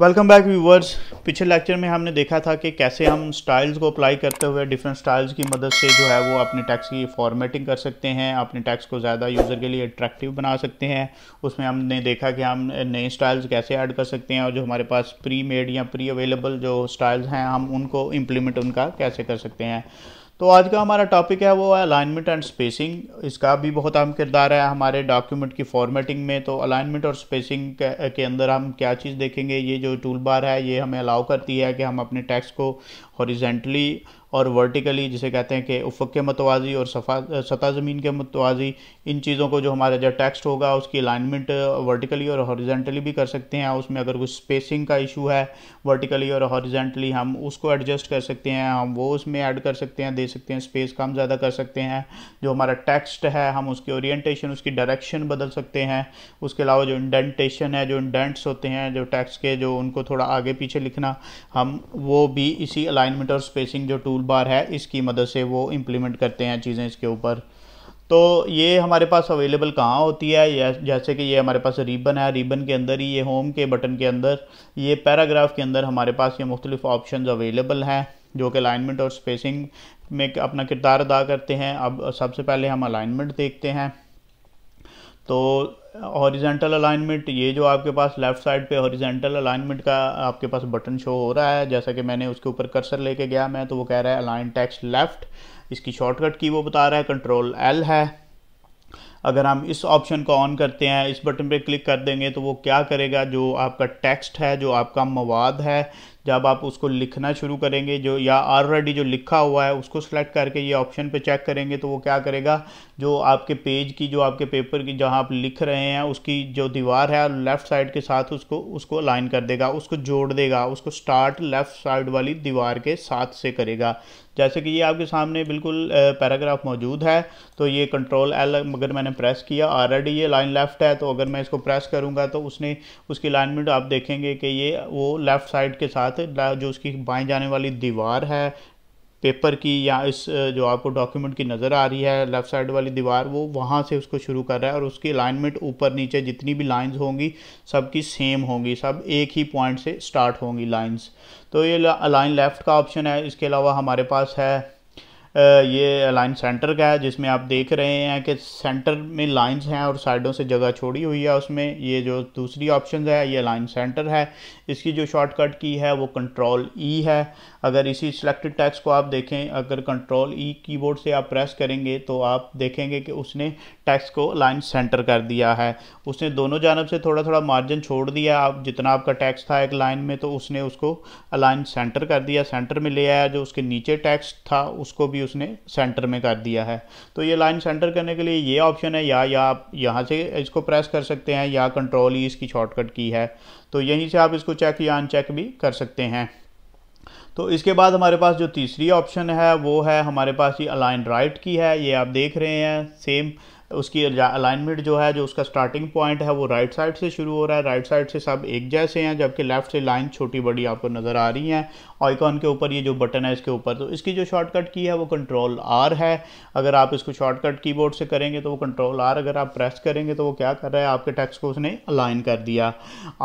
welcome back viewers पिछले lecture में हमने देखा था कि कैसे हम स्टाइल्स को अप्लाई करते हुए डिफरेंट स्टाइल्स की मदद से जो है वो अपने टैक्स की फॉर्मेटिंग कर सकते हैं अपने टैक्स को ज़्यादा यूज़र के लिए अट्रैक्टिव बना सकते हैं उसमें हमने देखा कि हम नए स्टाइल्स कैसे ऐड कर सकते हैं और जो हमारे पास प्री मेड या प्री अवेलेबल जो स्टाइल्स हैं हम उनको इम्प्लीमेंट उनका कैसे कर सकते हैं तो आज का हमारा टॉपिक है वो है अलाइनमेंट एंड स्पेसिंग इसका भी बहुत अहम किरदार है हमारे डॉक्यूमेंट की फॉर्मेटिंग में तो अलाइनमेंट और स्पेसिंग के अंदर हम क्या चीज़ देखेंगे ये जो टूल बार है ये हमें अलाउ करती है कि हम अपने टेक्स्ट को हॉरिजेंटली और वर्टिकली जिसे कहते हैं कि उफक के मतवाजी और सफ़ा सतह ज़मीन के मतवाजी इन चीज़ों को जो हमारा जो टेक्स्ट होगा उसकी अलाइनमेंट वर्टिकली uh, और हॉरिजेंटली भी कर सकते हैं उसमें अगर कुछ स्पेसिंग का इशू है वर्टिकली और हॉरिजेंटली हम उसको एडजस्ट कर सकते हैं हम वो उसमें ऐड कर सकते हैं दे सकते हैं स्पेस कम ज़्यादा कर सकते हैं जो हमारा टेक्स्ट है हम उसकी ओरिएंटेशन उसकी डायरेक्शन बदल सकते हैं उसके अलावा जो इंडेंटेशन है जो इंडेंट्स होते हैं जो टेक्स्ट के जो उनको थोड़ा आगे पीछे लिखना हम वो भी इसी अलाइनमेंट और स्पेसिंग जो टूल टूल बार है इसकी मदद से वो इम्प्लीमेंट करते हैं चीज़ें इसके ऊपर तो ये हमारे पास अवेलेबल कहाँ होती है या जैसे कि ये हमारे पास रिबन है रिबन के अंदर ही ये होम के बटन के अंदर ये पैराग्राफ के अंदर हमारे पास ये मुख्तलिफ ऑप्शन अवेलेबल हैं जो कि अलाइनमेंट और स्पेसिंग में अपना किरदार अदा करते हैं अब सबसे पहले हम अलाइनमेंट देखते हैं तो हॉरिजेंटल अलाइनमेंट ये जो आपके पास लेफ़्ट साइड पे हॉरिजेंटल अलाइनमेंट का आपके पास बटन शो हो रहा है जैसा कि मैंने उसके ऊपर कर्सर लेके गया मैं तो वो कह रहा है अलाइन टेक्स्ट लेफ़्ट इसकी शॉर्टकट की वो बता रहा है कंट्रोल एल है अगर हम इस ऑप्शन को ऑन करते हैं इस बटन पे क्लिक कर देंगे तो वो क्या करेगा जो आपका टेक्स्ट है जो आपका मवाद है जब आप उसको लिखना शुरू करेंगे जो या ऑलरेडी जो लिखा हुआ है उसको सेलेक्ट करके ये ऑप्शन पे चेक करेंगे तो वो क्या करेगा जो आपके पेज की जो आपके पेपर की जहाँ आप लिख रहे हैं उसकी जो दीवार है लेफ़्ट साइड के साथ उसको उसको अलाइन कर देगा उसको जोड़ देगा उसको स्टार्ट लेफ़्ट साइड वाली दीवार के साथ से करेगा जैसे कि ये आपके सामने बिल्कुल पैराग्राफ मौजूद है तो ये कंट्रोल एल अगर मैंने प्रेस किया ऑलरेडी ये लाइन लेफ़्ट है तो अगर मैं इसको प्रेस करूंगा तो उसने उसकी अलाइनमेंट आप देखेंगे कि ये वो लेफ़्ट साइड के साथ जो उसकी बाएं जाने वाली दीवार है पेपर की या इस जो आपको डॉक्यूमेंट की नज़र आ रही है लेफ़्ट साइड वाली दीवार वो वहाँ से उसको शुरू कर रहा है और उसकी अलाइनमेंट ऊपर नीचे जितनी भी लाइंस होंगी सब की सेम होंगी सब एक ही पॉइंट से स्टार्ट होंगी लाइंस तो ये अलाइन लेफ़्ट का ऑप्शन है इसके अलावा हमारे पास है ये लाइन सेंटर का है जिसमें आप देख रहे हैं कि सेंटर में लाइंस हैं और साइडों से जगह छोड़ी हुई है उसमें ये जो दूसरी ऑप्शन है ये लाइन सेंटर है इसकी जो शॉर्टकट की है वो कंट्रोल ई e है अगर इसी सिलेक्टेड टैक्स को आप देखें अगर कंट्रोल ई e कीबोर्ड से आप प्रेस करेंगे तो आप देखेंगे कि उसने टैक्स को लाइन सेंटर कर दिया है उसने दोनों जानब से थोड़ा थोड़ा मार्जिन छोड़ दिया आप जितना आपका टैक्स था एक लाइन में तो उसने उसको लाइन सेंटर कर दिया सेंटर में ले आया जो उसके नीचे टैक्स था उसको भी उसने सेंटर में कर दिया है तो ये लाइन सेंटर करने के लिए ये ऑप्शन है या, या आप यहाँ से इसको प्रेस कर सकते हैं या कंट्रोल ही e इसकी शॉर्टकट की है तो यहीं से आप इसको चेक या अनचेक भी कर सकते हैं तो इसके बाद हमारे पास जो तीसरी ऑप्शन है वो है हमारे पास ये अलाइन राइट की है ये आप देख रहे हैं सेम उसकी अलाइनमेंट जो है जो उसका स्टार्टिंग पॉइंट है वो राइट साइड से शुरू हो रहा है राइट साइड से सब एक जैसे हैं जबकि लेफ़्ट से लाइन छोटी बड़ी आपको नज़र आ रही हैं आइकॉन के ऊपर ये जो बटन है इसके ऊपर तो इसकी जो शॉर्टकट की है वो कंट्रोल आर है अगर आप इसको शॉर्टकट कीबोर्ड से करेंगे तो वो कंट्रोल आर अगर आप प्रेस करेंगे तो वो क्या कर रहा है आपके टेक्स्ट को उसने अलाइन कर दिया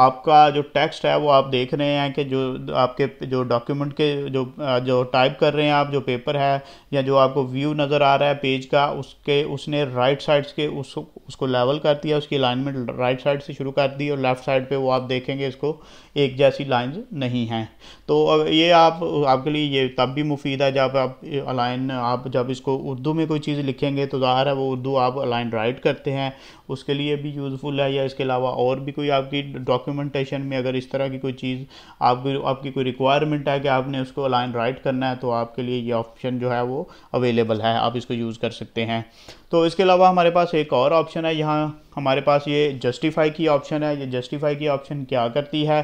आपका जो टेक्स्ट है वो आप देख रहे हैं कि जो आपके जो डॉक्यूमेंट के जो जो टाइप कर रहे हैं आप जो पेपर है या जो आपको व्यू नज़र आ रहा है पेज का उसके उसने राइट साइड्स के उस उसको लेवल कर दिया उसकी अलाइनमेंट राइट साइड से शुरू कर दी और लेफ्ट साइड पर वो आप देखेंगे इसको एक जैसी लाइंस नहीं हैं तो ये आप आपके लिए ये तब भी मुफीद है जब आप अलाइन आप जब इसको उर्दू में कोई चीज़ लिखेंगे तो ज़ाहिर है वो उर्दू आप अलाइन राइट करते हैं उसके लिए भी यूज़फुल है या इसके अलावा और भी कोई आपकी डॉक्यूमेंटेशन में अगर इस तरह की कोई चीज़ आपकी आपकी कोई रिक्वायरमेंट है कि आपने उसको अलाइन राइट करना है तो आपके लिए ये ऑप्शन जो है वो अवेलेबल है आप इसको यूज़ कर सकते हैं तो इसके अलावा हमारे पास एक और ऑप्शन है यहाँ हमारे पास ये जस्टिफाई की ऑप्शन है ये जस्टिफाई की ऑप्शन क्या करती है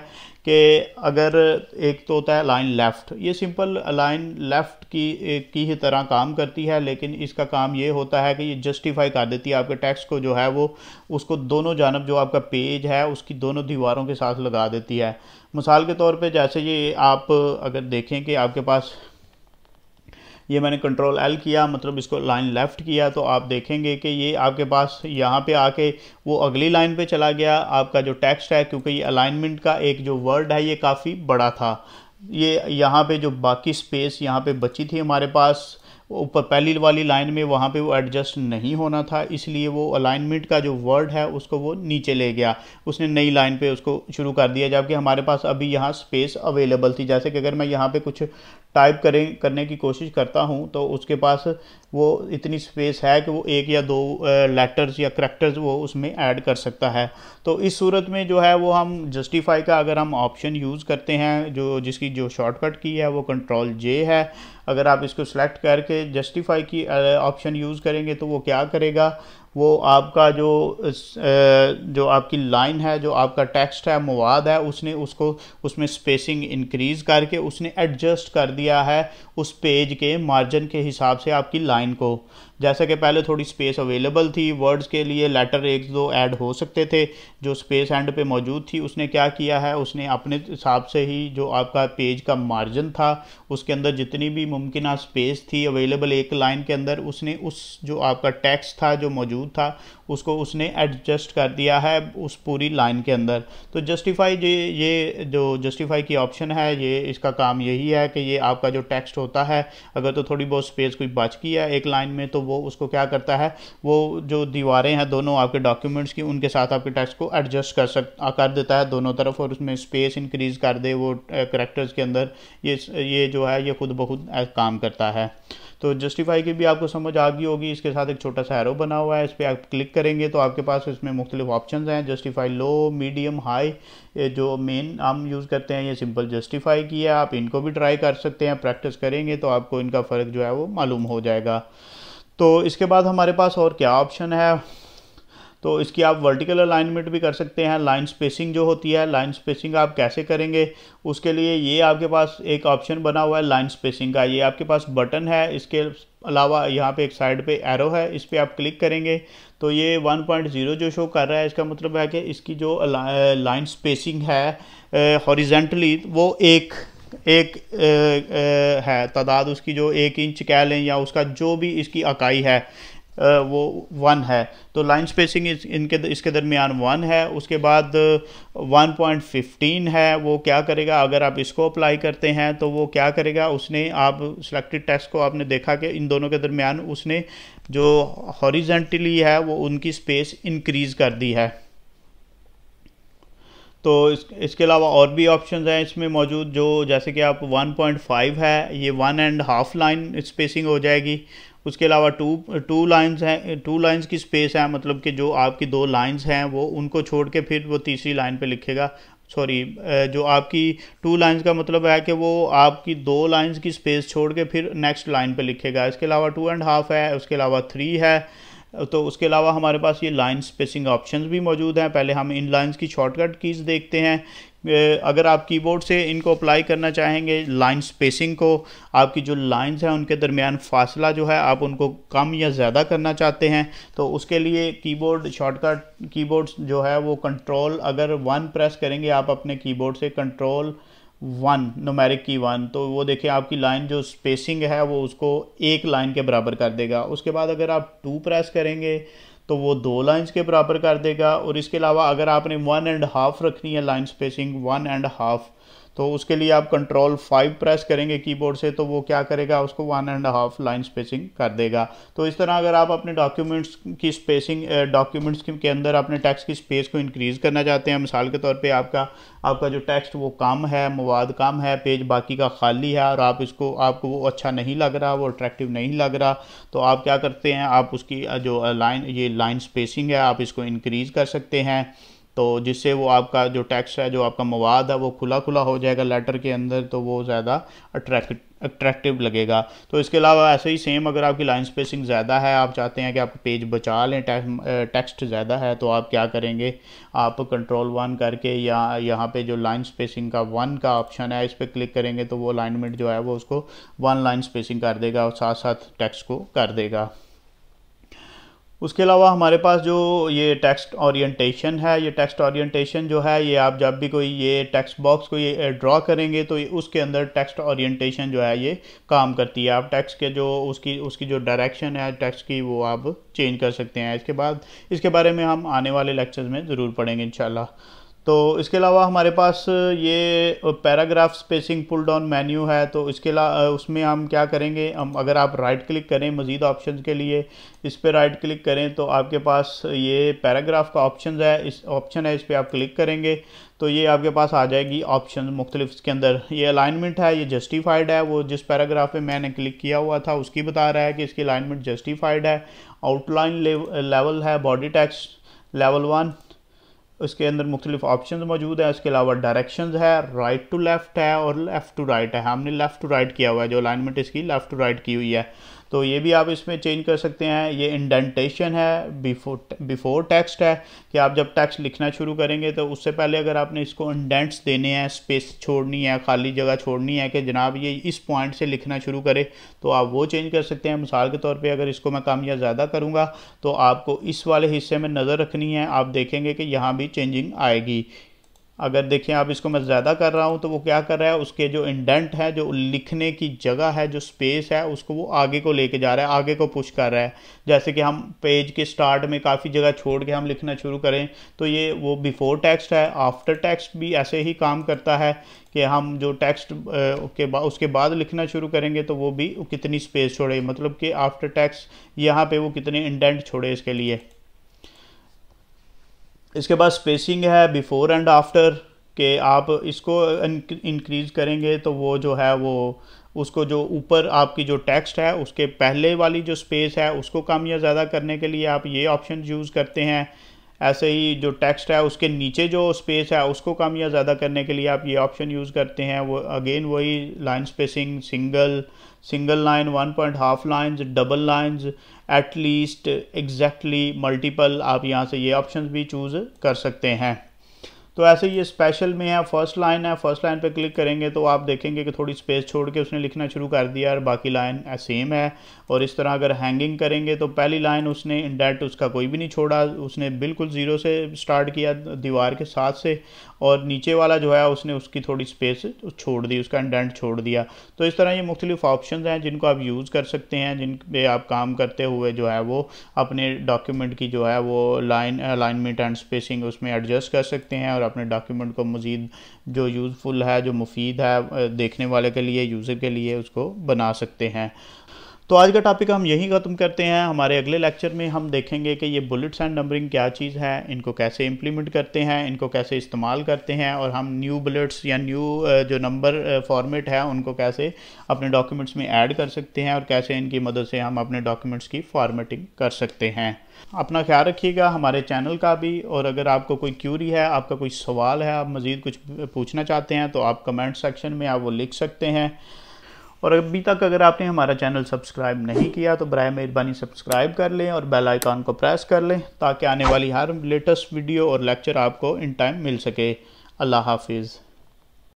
कि अगर एक तो होता है लाइन लेफ़्ट ये सिंपल लाइन लेफ़्ट की की ही तरह काम करती है लेकिन इसका काम ये होता है कि ये जस्टिफाई कर देती है आपके टैक्स को जो है वो उसको दोनों जानब जो आपका पेज है उसकी दोनों दीवारों के साथ लगा देती है मिसाल के तौर पर जैसे ये आप अगर देखें कि आपके पास ये मैंने कंट्रोल एल किया मतलब इसको लाइन लेफ़्ट किया तो आप देखेंगे कि ये आपके पास यहाँ पे आके वो अगली लाइन पे चला गया आपका जो टेक्स्ट है क्योंकि ये अलाइनमेंट का एक जो वर्ड है ये काफ़ी बड़ा था ये यहाँ पे जो बाकी स्पेस यहाँ पे बची थी हमारे पास ऊपर पहली वाली लाइन में वहाँ पे वो एडजस्ट नहीं होना था इसलिए वो अलाइनमेंट का जो वर्ड है उसको वो नीचे ले गया उसने नई लाइन पे उसको शुरू कर दिया जबकि हमारे पास अभी यहाँ स्पेस अवेलेबल थी जैसे कि अगर मैं यहाँ पे कुछ टाइप करें करने की कोशिश करता हूं तो उसके पास वो इतनी स्पेस है कि वो एक या दो लेटर्स या करेक्टर्स वो उसमें ऐड कर सकता है तो इस सूरत में जो है वो हम जस्टिफाई का अगर हम ऑप्शन यूज़ करते हैं जो जिसकी जो शॉर्टकट की है वो कंट्रोल जे है अगर आप इसको सेलेक्ट करके जस्टिफाई की ऑप्शन यूज़ करेंगे तो वो क्या करेगा वो आपका जो जो आपकी लाइन है जो आपका टेक्स्ट है मवाद है उसने उसको उसमें स्पेसिंग इंक्रीज़ करके उसने एडजस्ट कर दिया है उस पेज के मार्जिन के हिसाब से आपकी लाइन को जैसा कि पहले थोड़ी स्पेस अवेलेबल थी वर्ड्स के लिए लेटर एक दो ऐड हो सकते थे जो स्पेस एंड पे मौजूद थी उसने क्या किया है उसने अपने हिसाब से ही जो आपका पेज का मार्जिन था उसके अंदर जितनी भी मुमकिन स्पेस थी अवेलेबल एक लाइन के अंदर उसने उस जो आपका टैक्स था जो मौजूद था उसको उसने एडजस्ट कर दिया है उस पूरी लाइन के अंदर तो जस्टिफाई ये ये जो जस्टिफाई की ऑप्शन है ये इसका काम यही है कि ये आपका जो टेक्स्ट होता है अगर तो थोड़ी बहुत स्पेस कोई बच गई है एक लाइन में तो वो उसको क्या करता है वो जो दीवारें हैं दोनों आपके डॉक्यूमेंट्स की उनके साथ आपके टैक्स को एडजस्ट कर सक कर देता है दोनों तरफ और उसमें स्पेस इंक्रीज कर दे वो करेक्टर्स के अंदर ये ये जो है ये खुद बहुत काम करता है तो जस्टिफाई की भी आपको समझ आ गई होगी इसके साथ एक छोटा सा एरो बना हुआ है इस पर आप क्लिक करेंगे तो आपके पास इसमें मुख्तलिफ ऑप्शन हैं जस्टिफाई लो मीडियम हाई जो मेन हम यूज़ करते हैं ये सिंपल जस्टिफाई की है आप इनको भी ट्राई कर सकते हैं प्रैक्टिस करेंगे तो आपको इनका फ़र्क जो है वो मालूम हो जाएगा तो इसके बाद हमारे पास और क्या ऑप्शन है तो इसकी आप वर्टिकल अलाइनमेंट भी कर सकते हैं लाइन स्पेसिंग जो होती है लाइन स्पेसिंग आप कैसे करेंगे उसके लिए ये आपके पास एक ऑप्शन बना हुआ है लाइन स्पेसिंग का ये आपके पास बटन है इसके अलावा यहाँ पे एक साइड पे एरो है इस पर आप क्लिक करेंगे तो ये 1.0 जो शो कर रहा है इसका मतलब है कि इसकी जो लाइन स्पेसिंग है हॉरिजेंटली वो एक एक ए, ए, है तादाद उसकी जो एक इंच कह लें या उसका जो भी इसकी अकाई है वो वन है तो लाइन स्पेसिंग इस, इनके इसके दरमियान वन है उसके बाद वन पॉइंट फिफ्टीन है वो क्या करेगा अगर आप इसको अप्लाई करते हैं तो वो क्या करेगा उसने आप सिलेक्टेड टेस्ट को आपने देखा कि इन दोनों के दरमियान उसने जो हॉरिजेंटली है वो उनकी स्पेस इंक्रीज़ कर दी है तो इस इसके अलावा और भी ऑप्शन हैं इसमें मौजूद जो जैसे कि आप 1.5 है ये one and half line spacing हो जाएगी उसके अलावा टू टू लाइंस हैं टू लाइंस की स्पेस है मतलब कि जो आपकी दो लाइंस हैं वो उनको छोड़ के फिर वो तीसरी लाइन पे लिखेगा सॉरी जो आपकी टू लाइंस का मतलब है कि वो आपकी दो लाइंस की स्पेस छोड़ के फिर नेक्स्ट लाइन पे लिखेगा इसके अलावा टू एंड हाफ है उसके अलावा थ्री है तो उसके अलावा हमारे पास ये लाइन स्पेसिंग ऑप्शंस भी मौजूद हैं पहले हम इन लाइंस की शॉर्टकट कीज़ देखते हैं अगर आप कीबोर्ड से इनको अप्लाई करना चाहेंगे लाइन स्पेसिंग को आपकी जो लाइंस हैं उनके दरमियान फासला जो है आप उनको कम या ज़्यादा करना चाहते हैं तो उसके लिए कीबोर्ड शॉर्टकट कीबोर्ड जो है वो कंट्रोल अगर वन प्रेस करेंगे आप अपने कीबोर्ड से control one numeric key one तो वो देखिए आपकी लाइन जो स्पेसिंग है वो उसको एक लाइन के बराबर कर देगा उसके बाद अगर आप टू प्रेस करेंगे तो वो दो लाइंस के बराबर कर देगा और इसके अलावा अगर आपने वन एंड हाफ रखनी है line spacing one and half तो उसके लिए आप कंट्रोल फाइव प्रेस करेंगे कीबोर्ड से तो वो क्या करेगा उसको one and half line spacing कर देगा तो इस तरह अगर आप अपने डॉक्यूमेंट्स की स्पेसिंग डॉक्यूमेंट्स के अंदर अपने टैक्स की स्पेस को इंक्रीज़ करना चाहते हैं मिसाल के तौर पर आपका आपका जो टेक्स्ट वो कम है मवाद कम है पेज बाकी का खाली है और आप इसको आपको वो अच्छा नहीं लग रहा वो अट्रैक्टिव नहीं लग रहा तो आप क्या करते हैं आप उसकी जो लाइन ये लाइन स्पेसिंग है आप इसको इंक्रीज़ कर सकते हैं तो जिससे वो आपका जो टैक्स है जो आपका मवाद है वो खुला खुला हो जाएगा लेटर के अंदर तो वो ज़्यादा अट्रैक्ट अट्रैक्टिव लगेगा तो इसके अलावा ऐसे ही सेम अगर आपकी लाइन स्पेसिंग ज़्यादा है आप चाहते हैं कि आप पेज बचा लें टेक्स्ट ज़्यादा है तो आप क्या करेंगे आप कंट्रोल वन करके या यहाँ पे जो लाइन स्पेसिंग का वन का ऑप्शन है इस पर क्लिक करेंगे तो वो अलाइनमेंट जो है वो उसको वन लाइन स्पेसिंग कर देगा और साथ साथ टैक्स को कर देगा उसके अलावा हमारे पास जो ये टेक्स्ट ओरिएंटेशन है ये टेक्स्ट ओरिएंटेशन जो है ये आप जब भी कोई ये टेक्स्ट बॉक्स को ये ड्रॉ करेंगे तो उसके अंदर टेक्स्ट ओरिएंटेशन जो है ये काम करती है आप टेक्स्ट के जो उसकी उसकी जो डायरेक्शन है टेक्स्ट की वो आप चेंज कर सकते हैं इसके बाद इसके बारे में हम आने वाले लेक्चर्स में ज़रूर पढ़ेंगे इंशाल्लाह तो इसके अलावा हमारे पास ये paragraph spacing pull down menu है तो इसके अलावा उसमें हम क्या करेंगे हम अगर आप राइट क्लिक करें मज़ीद ऑप्शन के लिए इस पर राइट क्लिक करें तो आपके पास ये पैराग्राफ का ऑप्शन है इस ऑप्शन है इस पर आप क्लिक करेंगे तो ये आपके पास आ जाएगी ऑप्शन मुख्तलिफ इसके अंदर ये अलाइनमेंट है ये जस्टिफाइड है वो जिस पैराग्राफ पे मैंने क्लिक किया हुआ था उसकी बता रहा है कि इसकी अलाइनमेंट जस्टिफाइड है आउटलाइन लेवल है बॉडी टैक्स लेवल वन उसके अंदर मुख्तलिफ ऑप्शन मौजूद हैं उसके अलावा डायरेक्शन है राइट टू लेफ़्ट है और लेफ़्ट टू राइट है हमने लेफ़्ट टू राइट किया हुआ है जो अलाइनमेंट इसकी लेफ़्ट टू राइट की हुई है तो ये भी आप इसमें चेंज कर सकते हैं ये इंडेंटेशन है बिफोर बिफोर टेक्स्ट है कि आप जब टेक्स्ट लिखना शुरू करेंगे तो उससे पहले अगर आपने इसको इंडेंट्स देने हैं स्पेस छोड़नी है खाली जगह छोड़नी है कि जनाब ये इस पॉइंट से लिखना शुरू करे तो आप वो चेंज कर सकते हैं मिसाल के तौर पर अगर इसको मैं काम या ज़्यादा करूँगा तो आपको इस वाले हिस्से में नज़र रखनी है आप देखेंगे कि यहाँ भी चेंजिंग आएगी अगर देखें आप इसको मैं ज़्यादा कर रहा हूँ तो वो क्या कर रहा है उसके जो इंडेंट है जो लिखने की जगह है जो स्पेस है उसको वो आगे को लेके जा रहा है आगे को पुश कर रहा है जैसे कि हम पेज के स्टार्ट में काफ़ी जगह छोड़ के हम लिखना शुरू करें तो ये वो बिफोर टेक्स्ट है आफ्टर टेक्स्ट भी ऐसे ही काम करता है कि हम जो टेक्स्ट के बाद उसके बाद लिखना शुरू करेंगे तो वो भी कितनी स्पेस छोड़े मतलब कि आफ्टर टेक्स्ट यहाँ पर वो कितने इंडेंट छोड़े इसके लिए इसके बाद स्पेसिंग है बिफ़ोर एंड आफ्टर के आप इसको इंक्रीज़ करेंगे तो वो जो है वो उसको जो ऊपर आपकी जो टेक्स्ट है उसके पहले वाली जो स्पेस है उसको कम या ज़्यादा करने के लिए आप ये ऑप्शन यूज़ करते हैं ऐसे ही जो टेक्स्ट है उसके नीचे जो स्पेस है उसको कम या ज़्यादा करने के लिए आप ये ऑप्शन यूज़ करते हैं वो अगेन वही line spacing single single line one point half lines double lines at least exactly multiple आप यहाँ से ये ऑप्शन भी चूज़ कर सकते हैं तो ऐसे ये स्पेशल में है फर्स्ट लाइन है फर्स्ट लाइन पे क्लिक करेंगे तो आप देखेंगे कि थोड़ी स्पेस छोड़ के उसने लिखना शुरू कर दिया और बाकी लाइन सेम है और इस तरह अगर हैंगिंग करेंगे तो पहली लाइन उसने इंडेट उसका कोई भी नहीं छोड़ा उसने बिल्कुल ज़ीरो से स्टार्ट किया दीवार के साथ से और नीचे वाला जो है उसने उसकी थोड़ी स्पेस छोड़ दी उसका इंडेंट छोड़ दिया तो इस तरह ये मुख्तलिफ ऑप्शन हैं जिनको आप यूज़ कर सकते हैं जिन पर आप काम करते हुए जो है वो अपने डॉक्यूमेंट की जो है वो लाइन अलाइनमेंट एंड स्पेसिंग उसमें एडजस्ट कर सकते हैं और अपने डॉक्यूमेंट को मज़ीद जो यूज़फुल है जो मुफीद है देखने वाले के लिए यूज़र के लिए उसको बना सकते हैं तो आज का टॉपिक हम यहीं ख़त्म करते हैं हमारे अगले लेक्चर में हम देखेंगे कि ये बुलेट्स एंड नंबरिंग क्या चीज़ है इनको कैसे इम्प्लीमेंट करते हैं इनको कैसे इस्तेमाल करते हैं और हम न्यू बुलेट्स या न्यू जो नंबर फॉर्मेट है उनको कैसे अपने डॉक्यूमेंट्स में ऐड कर सकते हैं और कैसे इनकी मदद से हम अपने डॉक्यूमेंट्स की फॉर्मेटिंग कर सकते हैं अपना ख्याल रखिएगा हमारे चैनल का भी और अगर आपको कोई क्यूरी है आपका कोई सवाल है आप मज़ीद कुछ पूछना चाहते हैं तो आप कमेंट सेक्शन में आप वो लिख सकते हैं और अभी तक अगर आपने हमारा चैनल सब्सक्राइब नहीं किया तो बर मेहरबानी सब्सक्राइब कर लें और बेल आइकॉन को प्रेस कर लें ताकि आने वाली हर लेटेस्ट वीडियो और लेक्चर आपको इन टाइम मिल सके अल्लाह हाफिज़